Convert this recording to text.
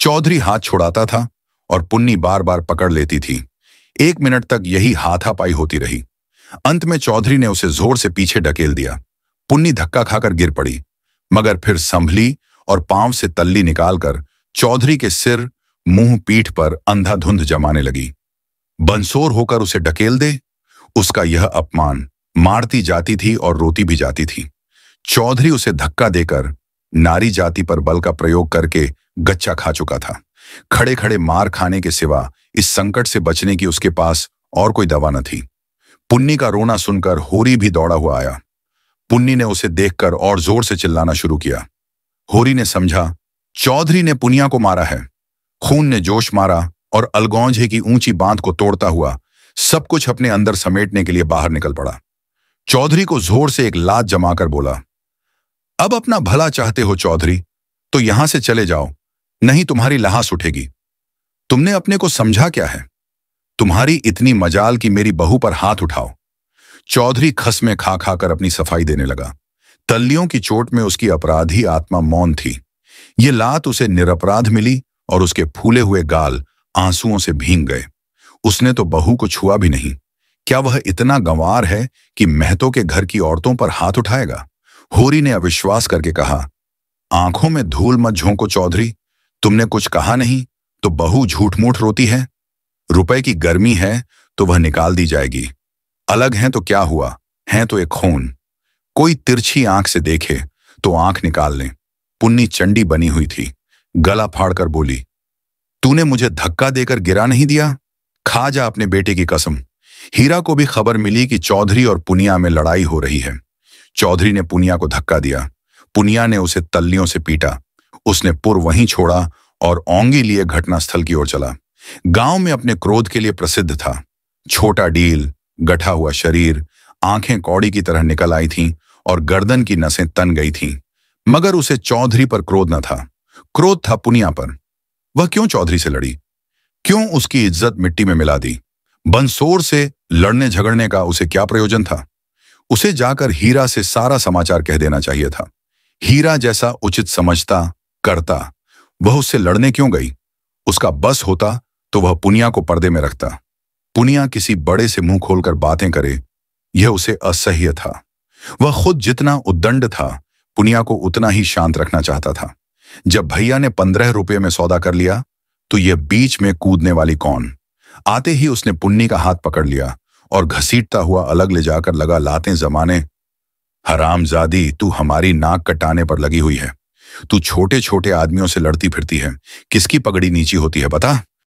चौधरी हाथ छुड़ाता था और पुन्नी बार बार पकड़ लेती थी एक मिनट तक यही हाथापाई होती रही अंत में चौधरी ने उसे जोर से पीछे ढकेल दिया पुन्नी धक्का खाकर गिर पड़ी मगर फिर संभली और पांव से तल्ली निकालकर चौधरी के सिर मुंह पीठ पर अंधाधुंध जमाने लगी बंसोर होकर उसे ढकेल दे उसका यह अपमान मारती जाती थी और रोती भी जाती थी चौधरी उसे धक्का देकर नारी जाति पर बल का प्रयोग करके गच्चा खा चुका था खड़े खड़े मार खाने के सिवा इस संकट से बचने की उसके पास और कोई दवा न थी पुन्नी का रोना सुनकर होरी भी दौड़ा हुआ आया पुन्नी ने उसे देखकर और जोर से चिल्लाना शुरू किया होरी ने समझा चौधरी ने पुनिया को मारा है खून ने जोश मारा और अलगौंझे की ऊंची बांध को तोड़ता हुआ सब कुछ अपने अंदर समेटने के लिए बाहर निकल पड़ा चौधरी को जोर से एक लाद जमाकर बोला अब अपना भला चाहते हो चौधरी तो यहां से चले जाओ नहीं तुम्हारी लहास उठेगी तुमने अपने को समझा क्या है तुम्हारी इतनी मजाल की मेरी बहू पर हाथ उठाओ चौधरी खस में खा खा कर अपनी सफाई देने लगा तल्लियों की चोट में उसकी अपराधी आत्मा मौन थी ये लात उसे निरपराध मिली और उसके फूले हुए गाल आंसुओं से भींग गए उसने तो बहू को छुआ भी नहीं क्या वह इतना गंवार है कि महतो के घर की औरतों पर हाथ उठाएगा होरी ने अविश्वास करके कहा आंखों में धूल मत झोंको चौधरी तुमने कुछ कहा नहीं तो बहू झूठ मूठ रोती है रुपए की गर्मी है तो वह निकाल दी जाएगी अलग हैं तो क्या हुआ हैं तो एक खून कोई तिरछी आंख से देखे तो आंख निकाल लें पुन्नी चंडी बनी हुई थी गला फाड़कर बोली तूने मुझे धक्का देकर गिरा नहीं दिया खा जा अपने बेटे की कसम हीरा को भी खबर मिली कि चौधरी और पुनिया में लड़ाई हो रही है चौधरी ने पुनिया को धक्का दिया पुनिया ने उसे तल्लियों से पीटा उसने पुर वहीं छोड़ा और ओंगी लिए घटनास्थल की ओर चला गांव में अपने क्रोध के लिए प्रसिद्ध था छोटा डील गठा हुआ शरीर आंखें कौड़ी की तरह निकल आई थीं और गर्दन की नसें तन गई थीं मगर उसे चौधरी पर क्रोध न था क्रोध था पुनिया पर वह क्यों चौधरी से लड़ी क्यों उसकी इज्जत मिट्टी में मिला दी बंसोर से लड़ने झगड़ने का उसे क्या प्रयोजन था उसे जाकर हीरा से सारा समाचार कह देना चाहिए था हीरा जैसा उचित समझता करता वह उससे लड़ने क्यों गई उसका बस होता तो वह पुनिया को पर्दे में रखता पुनिया किसी बड़े से मुंह खोलकर बातें करे यह उसे असह्य था वह खुद जितना उद्दंड था पुनिया को उतना ही शांत रखना चाहता था जब भैया ने पंद्रह रुपये में सौदा कर लिया तो यह बीच में कूदने वाली कौन आते ही उसने पुन्नी का हाथ पकड़ लिया और घसीटता हुआ अलग ले जाकर लगा लाते जमाने हरामजादी तू हमारी नाक कटाने पर लगी हुई है तू छोटे छोटे आदमियों से लड़ती फिरती है किसकी पगड़ी नीची होती है बता